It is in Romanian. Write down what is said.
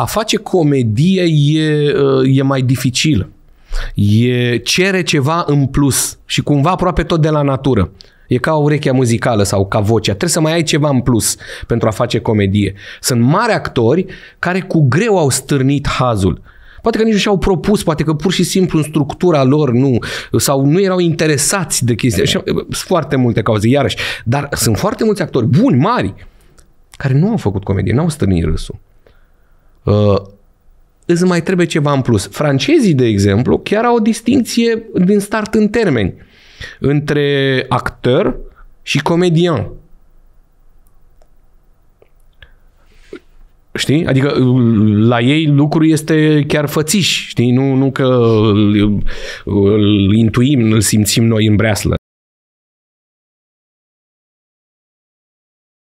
A face comedie e, uh, e mai dificil. E, cere ceva în plus și cumva aproape tot de la natură. E ca urechea muzicală sau ca vocea. Trebuie să mai ai ceva în plus pentru a face comedie. Sunt mari actori care cu greu au stârnit hazul. Poate că nici nu și-au propus, poate că pur și simplu în structura lor nu, sau nu erau interesați de chestia. sunt foarte multe cauze, iarăși. Dar sunt foarte mulți actori buni, mari, care nu au făcut comedie, nu au stârnit râsul. Uh, îți mai trebuie ceva în plus. Francezii, de exemplu, chiar au o distinție din start în termeni între actor și comedian. Știi? Adică uh, la ei lucrul este chiar fățiș, știi? Nu, nu că îl, îl intuim, îl simțim noi în breaslă.